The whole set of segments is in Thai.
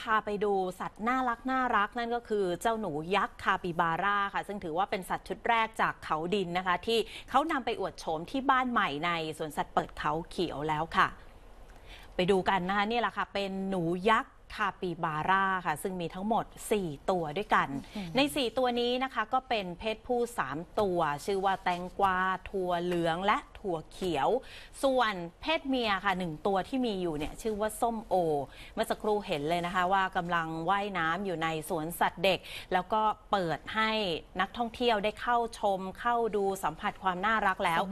พาไปดูสัตว์น่ารักน่ารักนั่นก็คือเจ้าหนูยักษ์คาปิบาร่าค่ะ ซึ่งถือว่าเป็นสัตว์ชุดแรกจากเขาดินนะคะ ที่เขานำไปอวดโฉมที่บ้านใหม่ในสวนสัตว์เปิดเขาเขียวแล้วค่ะ ไปดูกันนะคะ นี่แหละค่ะ เป็นหนูยักษ์คาปิบาร่าค่ะ ซึ่งมีทั้งหมด 4 ตัวด้วยกัน ใน 4 ตัวนี้นะคะก็เป็นเพศผู้ 3 ตัว ชื่อว่าแตงกวา ถั่วเหลืองและถั่วเขียว ส่วนเพศเมียค่ะหนึ่งตัวที่มีอยู่เนี่ยชื่อว่า ส้มโอ เมื่อสักครู่เห็นเลยนะคะว่ากำลังว่ายน้ำอยู่ในสวนสัตว์เด็ก แล้วก็เปิดให้นักท่องเที่ยวได้เข้าชมเข้าดูสัมผัสความน่ารักแล้ว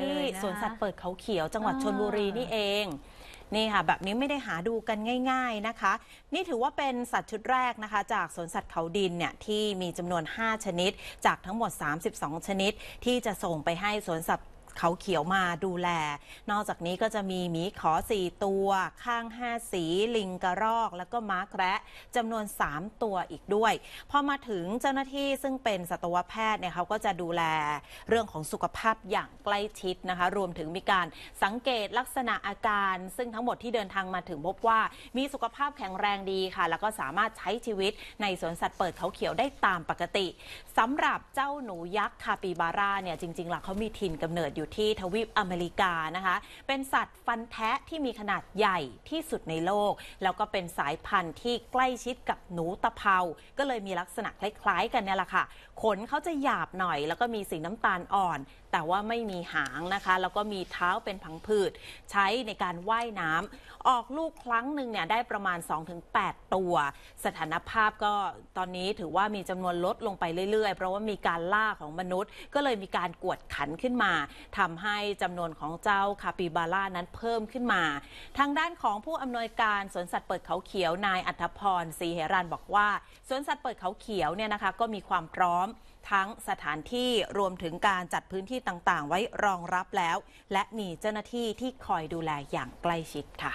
ที่สวนสัตว์เปิดเขาเขียว จังหวัดชลบุรีนี่เองนี่ค่ะ แบบนี้ไม่ได้หาดูกันง่ายๆนะคะ นี่ถือว่าเป็นสัตว์ชุดแรกนะคะ จากสวนสัตว์เขาดินเนี่ย ที่มีจำนวน 5 ชนิด จากทั้งหมด 32 ชนิด ที่จะส่งไปให้สวนสัตว์เขาเขียวมาดูแล นอกจากนี้ก็จะมีหมีขอ 4 ตัว ข้าง 5 สี ลิงกระรอก แล้วก็ม้าแคระจำนวน 3 ตัวอีกด้วย พอมาถึงเจ้าหน้าที่ซึ่งเป็นสัตวแพทย์เนี่ยเขาก็จะดูแล เรื่องของสุขภาพอย่างใกล้ชิดนะคะ รวมถึงมีการสังเกตลักษณะอาการ ซึ่งทั้งหมดที่เดินทางมาถึงพบว่า มีสุขภาพแข็งแรงดีค่ะ แล้วก็สามารถใช้ชีวิตในสวนสัตว์เปิดเขาเขียวได้ตามปกติสำหรับเจ้าหนูยักษ์คาปิบาร่าเนี่ยจริงๆหลักเขามีถิ่นกำเนิดอยูู่่ที่ทวีปอเมริกานะคะ เป็นสัตว์ฟันแทะที่มีขนาดใหญ่ที่สุดในโลก แล้วก็เป็นสายพันธุ์ที่ใกล้ชิดกับหนูตะเภาก็เลยมีลักษณะคล้ายๆกันเนี่ยแหละค่ะ ขนเขาจะหยาบหน่อย แล้วก็มีสีน้ำตาลอ่อนแต่ว่าไม่มีหางนะคะ แล้วก็มีเท้าเป็นผังผืด ใช้ในการว่ายน้ำ ออกลูกครั้งหนึ่งเนี่ยได้ประมาณ 2-8 ตัว สถานภาพก็ตอนนี้ถือว่ามีจำนวนลดลงไปเรื่อยๆ เพราะว่ามีการล่าของมนุษย์ ก็เลยมีการกวดขันขึ้นมาทำให้จำนวนของเจ้าคาปิบาร่านั้นเพิ่มขึ้นมา ทางด้านของผู้อำนวยการสวนสัตว์เปิดเขาเขียวนายอัธพรศรีเฮรันบอกว่าสวนสัตว์เปิดเขาเขียวเนี่ยนะคะก็มีความพร้อมทั้งสถานที่รวมถึงการจัดพื้นที่ต่างๆไว้รองรับแล้ว และมีเจ้าหน้าที่ที่คอยดูแลอย่างใกล้ชิดค่ะ